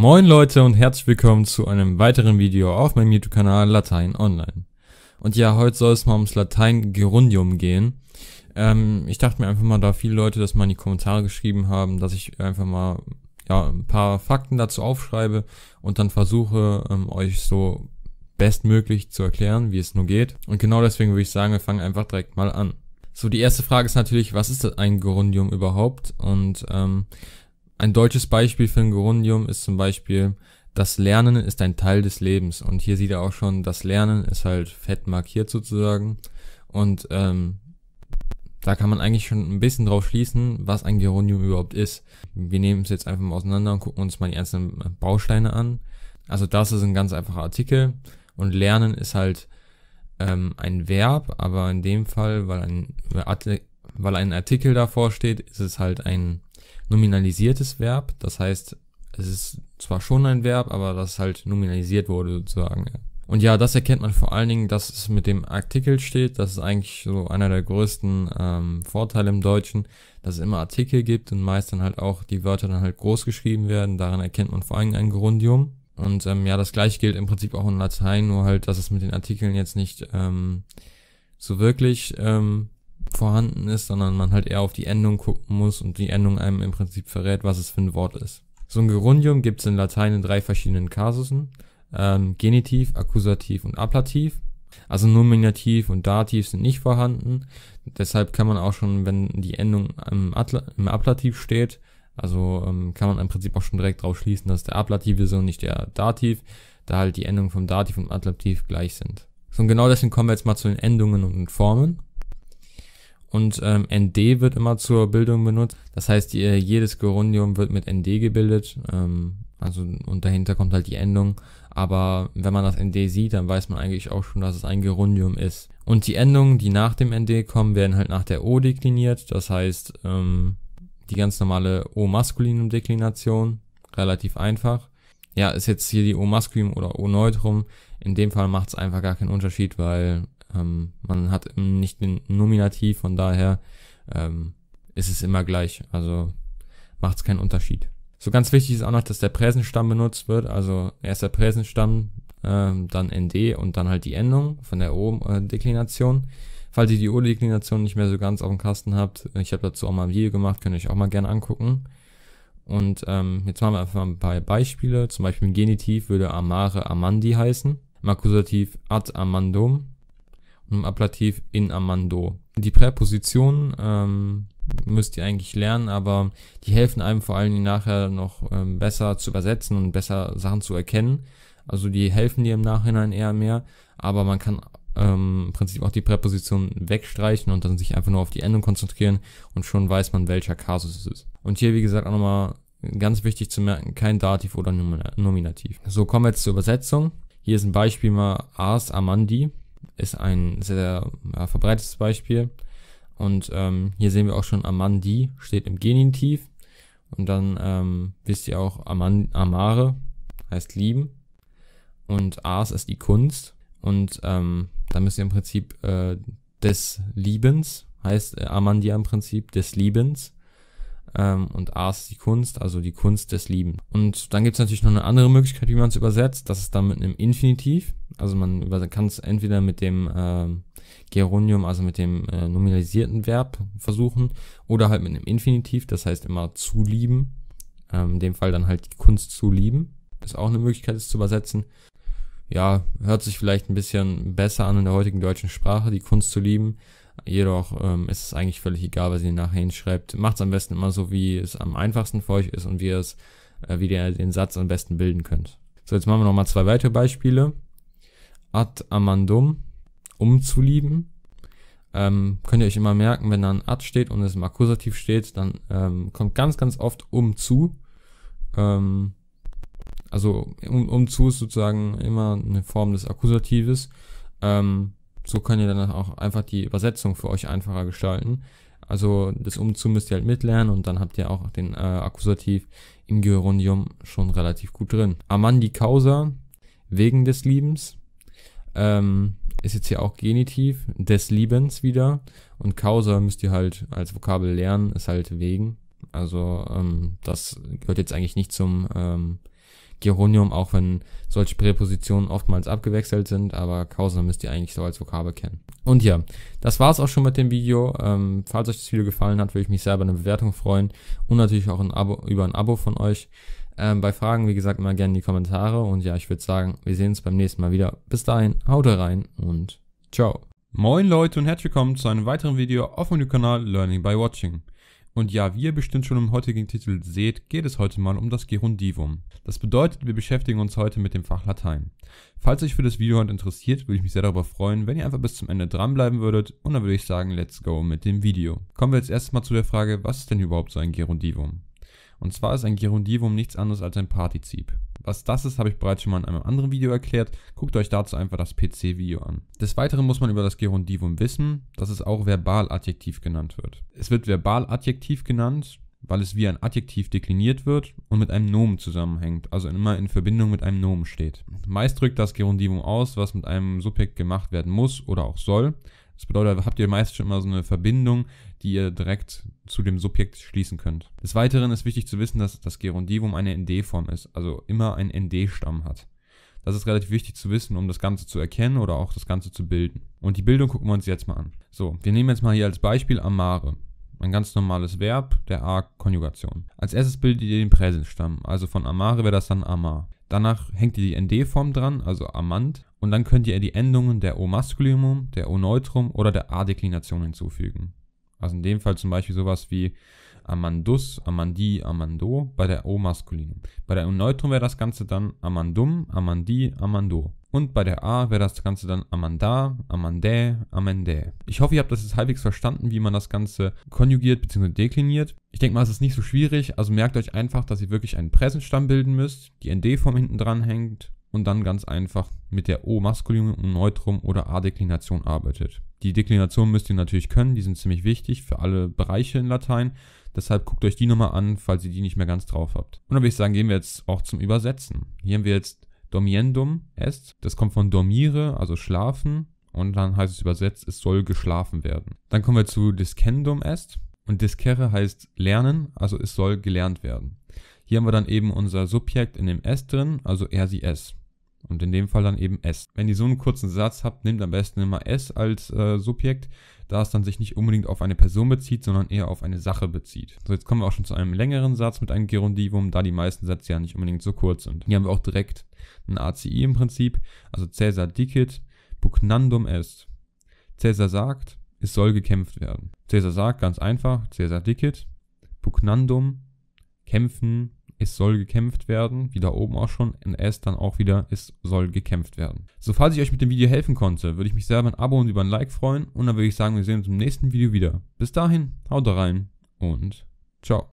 Moin Leute und herzlich willkommen zu einem weiteren Video auf meinem YouTube-Kanal Latein Online. Und ja, heute soll es mal ums Latein Gerundium gehen. Ähm, ich dachte mir einfach mal, da viele Leute das mal in die Kommentare geschrieben haben, dass ich einfach mal ja, ein paar Fakten dazu aufschreibe und dann versuche, ähm, euch so bestmöglich zu erklären, wie es nur geht. Und genau deswegen würde ich sagen, wir fangen einfach direkt mal an. So, die erste Frage ist natürlich, was ist ein Gerundium überhaupt? Und ähm, ein deutsches Beispiel für ein Gerundium ist zum Beispiel, das Lernen ist ein Teil des Lebens. Und hier sieht er auch schon, das Lernen ist halt fett markiert sozusagen. Und ähm, da kann man eigentlich schon ein bisschen drauf schließen, was ein Gerundium überhaupt ist. Wir nehmen es jetzt einfach mal auseinander und gucken uns mal die einzelnen Bausteine an. Also das ist ein ganz einfacher Artikel und Lernen ist halt ähm, ein Verb, aber in dem Fall, weil ein, weil ein Artikel davor steht, ist es halt ein nominalisiertes Verb. Das heißt, es ist zwar schon ein Verb, aber das halt nominalisiert wurde sozusagen. Und ja, das erkennt man vor allen Dingen, dass es mit dem Artikel steht. Das ist eigentlich so einer der größten ähm, Vorteile im Deutschen, dass es immer Artikel gibt und meist dann halt auch die Wörter dann halt groß geschrieben werden. Daran erkennt man vor allen Dingen ein Grundium. Und ähm, ja, das gleiche gilt im Prinzip auch in Latein, nur halt, dass es mit den Artikeln jetzt nicht ähm, so wirklich ähm, vorhanden ist, sondern man halt eher auf die Endung gucken muss und die Endung einem im Prinzip verrät, was es für ein Wort ist. So ein Gerundium gibt es in Latein in drei verschiedenen Kasusen. Ähm, Genitiv, Akkusativ und Ablativ. Also Nominativ und Dativ sind nicht vorhanden. Deshalb kann man auch schon, wenn die Endung im, Atla im Ablativ steht, also ähm, kann man im Prinzip auch schon direkt drauf schließen, dass der Ablativ ist und nicht der Dativ, da halt die Endungen vom Dativ und Ablativ gleich sind. So, und genau deswegen kommen wir jetzt mal zu den Endungen und Formen und ähm, ND wird immer zur Bildung benutzt. Das heißt, die, jedes Gerundium wird mit ND gebildet. Ähm, also und dahinter kommt halt die Endung. Aber wenn man das ND sieht, dann weiß man eigentlich auch schon, dass es ein Gerundium ist. Und die Endungen, die nach dem ND kommen, werden halt nach der O dekliniert. Das heißt, ähm, die ganz normale O-Maskulinum-Deklination. Relativ einfach. Ja, ist jetzt hier die O-Maskulinum oder O-Neutrum. In dem Fall macht es einfach gar keinen Unterschied, weil ähm, man hat nicht den Nominativ, von daher ähm, ist es immer gleich. Also macht es keinen Unterschied. So ganz wichtig ist auch noch, dass der Präsenstamm benutzt wird. Also erst der Präsenstamm, ähm, dann nd und dann halt die Endung von der O-Deklination. Falls ihr die O-Deklination nicht mehr so ganz auf dem Kasten habt, ich habe dazu auch mal ein Video gemacht, könnt ihr euch auch mal gerne angucken. Und ähm, jetzt machen wir einfach mal ein paar Beispiele. Zum Beispiel im Genitiv würde Amare Amandi heißen, im Akkusativ ad amandum im Ablativ in Amando. Die Präpositionen ähm, müsst ihr eigentlich lernen, aber die helfen einem vor allen Dingen nachher noch ähm, besser zu übersetzen und besser Sachen zu erkennen. Also die helfen dir im Nachhinein eher mehr, aber man kann ähm, im Prinzip auch die Präposition wegstreichen und dann sich einfach nur auf die Endung konzentrieren und schon weiß man, welcher Kasus es ist. Und hier, wie gesagt, auch nochmal ganz wichtig zu merken, kein Dativ oder Nominativ. So, kommen wir jetzt zur Übersetzung. Hier ist ein Beispiel mal Ars Amandi ist ein sehr ja, verbreitetes Beispiel. Und ähm, hier sehen wir auch schon Amandi steht im Genitiv. Und dann ähm, wisst ihr auch, Aman Amare heißt lieben. Und Ars ist die Kunst. Und ähm, da müsst ihr im Prinzip äh, des Liebens, heißt äh, Amandia im Prinzip des Liebens ähm, und A die Kunst, also die Kunst des Lieben. Und dann gibt es natürlich noch eine andere Möglichkeit, wie man es übersetzt. Das ist dann mit einem Infinitiv. Also man kann es entweder mit dem ähm, Gerundium, also mit dem äh, nominalisierten Verb versuchen oder halt mit einem Infinitiv, das heißt immer zu lieben. Ähm, in dem Fall dann halt die Kunst zu lieben. Ist auch eine Möglichkeit, es zu übersetzen. Ja, hört sich vielleicht ein bisschen besser an in der heutigen deutschen Sprache, die Kunst zu lieben. Jedoch ähm, ist es eigentlich völlig egal, was ihr nachher hinschreibt. Macht es am besten immer so, wie es am einfachsten für euch ist und wie, ihr es, äh, wie ihr den Satz am besten bilden könnt. So, jetzt machen wir nochmal zwei weitere Beispiele. Ad amandum, um zu lieben. Ähm, könnt ihr euch immer merken, wenn da ein ad steht und es im Akkusativ steht, dann ähm, kommt ganz, ganz oft um zu. Ähm, also um, um zu ist sozusagen immer eine Form des Akkusatives. Ähm, so könnt ihr dann auch einfach die Übersetzung für euch einfacher gestalten. Also das Umzu müsst ihr halt mitlernen und dann habt ihr auch den äh, Akkusativ im Gerundium schon relativ gut drin. Amandi causa, wegen des Liebens, ähm, ist jetzt hier auch Genitiv, des Liebens wieder. Und causa müsst ihr halt als Vokabel lernen, ist halt wegen. Also ähm, das gehört jetzt eigentlich nicht zum ähm, Geronium, auch wenn solche Präpositionen oftmals abgewechselt sind, aber Causa müsst ihr eigentlich so als Vokabel kennen. Und ja, das war's auch schon mit dem Video. Ähm, falls euch das Video gefallen hat, würde ich mich selber eine Bewertung freuen und natürlich auch ein Abo, über ein Abo von euch. Ähm, bei Fragen, wie gesagt, immer gerne in die Kommentare. Und ja, ich würde sagen, wir sehen uns beim nächsten Mal wieder. Bis dahin, haut rein und ciao. Moin Leute und herzlich willkommen zu einem weiteren Video auf meinem Kanal Learning by Watching. Und ja, wie ihr bestimmt schon im heutigen Titel seht, geht es heute mal um das Gerundivum. Das bedeutet, wir beschäftigen uns heute mit dem Fach Latein. Falls euch für das Video interessiert, würde ich mich sehr darüber freuen, wenn ihr einfach bis zum Ende dranbleiben würdet und dann würde ich sagen, let's go mit dem Video. Kommen wir jetzt erstmal zu der Frage, was ist denn überhaupt so ein Gerundivum? Und zwar ist ein Gerundivum nichts anderes als ein Partizip. Was das ist, habe ich bereits schon mal in einem anderen Video erklärt. Guckt euch dazu einfach das PC-Video an. Des Weiteren muss man über das Gerundivum wissen, dass es auch Verbaladjektiv genannt wird. Es wird Verbaladjektiv genannt, weil es wie ein Adjektiv dekliniert wird und mit einem Nomen zusammenhängt, also immer in Verbindung mit einem Nomen steht. Meist drückt das Gerundivum aus, was mit einem Subjekt gemacht werden muss oder auch soll. Das bedeutet, habt ihr meist schon immer so eine Verbindung, die ihr direkt zu dem Subjekt schließen könnt. Des Weiteren ist wichtig zu wissen, dass das Gerundivum eine ND-Form ist, also immer ein ND-Stamm hat. Das ist relativ wichtig zu wissen, um das Ganze zu erkennen oder auch das Ganze zu bilden. Und die Bildung gucken wir uns jetzt mal an. So, wir nehmen jetzt mal hier als Beispiel amare. Ein ganz normales Verb der A-Konjugation. Als erstes bildet ihr den Präsensstamm, also von amare wäre das dann amar. Danach hängt ihr die ND-Form dran, also amant und dann könnt ihr die Endungen der O-Maskulinum, der O-Neutrum oder der A-Deklination hinzufügen. Also in dem Fall zum Beispiel sowas wie Amandus, Amandi, Amando bei der O-Maskulinum. Bei der O-Neutrum wäre das Ganze dann Amandum, Amandi, Amando. Und bei der A wäre das Ganze dann Amanda, Amandä, Amendä. Ich hoffe, ihr habt das jetzt halbwegs verstanden, wie man das Ganze konjugiert bzw. dekliniert. Ich denke mal, es ist nicht so schwierig, also merkt euch einfach, dass ihr wirklich einen Präsensstamm bilden müsst, die ND-Form hinten dran hängt und dann ganz einfach mit der O-Maskulinum und Neutrum oder A-Deklination arbeitet. Die Deklination müsst ihr natürlich können, die sind ziemlich wichtig für alle Bereiche in Latein. Deshalb guckt euch die nochmal an, falls ihr die nicht mehr ganz drauf habt. Und dann würde ich sagen, gehen wir jetzt auch zum Übersetzen. Hier haben wir jetzt Dormiendum est. Das kommt von dormire, also schlafen. Und dann heißt es übersetzt, es soll geschlafen werden. Dann kommen wir zu Discendum est. Und Discere heißt lernen, also es soll gelernt werden. Hier haben wir dann eben unser Subjekt in dem S drin, also er, sie, es. Und in dem Fall dann eben S. Wenn ihr so einen kurzen Satz habt, nehmt am besten immer S als äh, Subjekt, da es dann sich nicht unbedingt auf eine Person bezieht, sondern eher auf eine Sache bezieht. So, jetzt kommen wir auch schon zu einem längeren Satz mit einem Gerundivum, da die meisten Sätze ja nicht unbedingt so kurz sind. Hier haben wir auch direkt ein ACI im Prinzip, also Cäsar dicit, pugnandum est. Cäsar sagt, es soll gekämpft werden. Cäsar sagt ganz einfach, Cäsar dicit, pugnandum, kämpfen, es soll gekämpft werden, wie da oben auch schon, und S dann auch wieder, es soll gekämpft werden. So, falls ich euch mit dem Video helfen konnte, würde ich mich sehr über ein Abo und über ein Like freuen und dann würde ich sagen, wir sehen uns im nächsten Video wieder. Bis dahin, haut rein und ciao.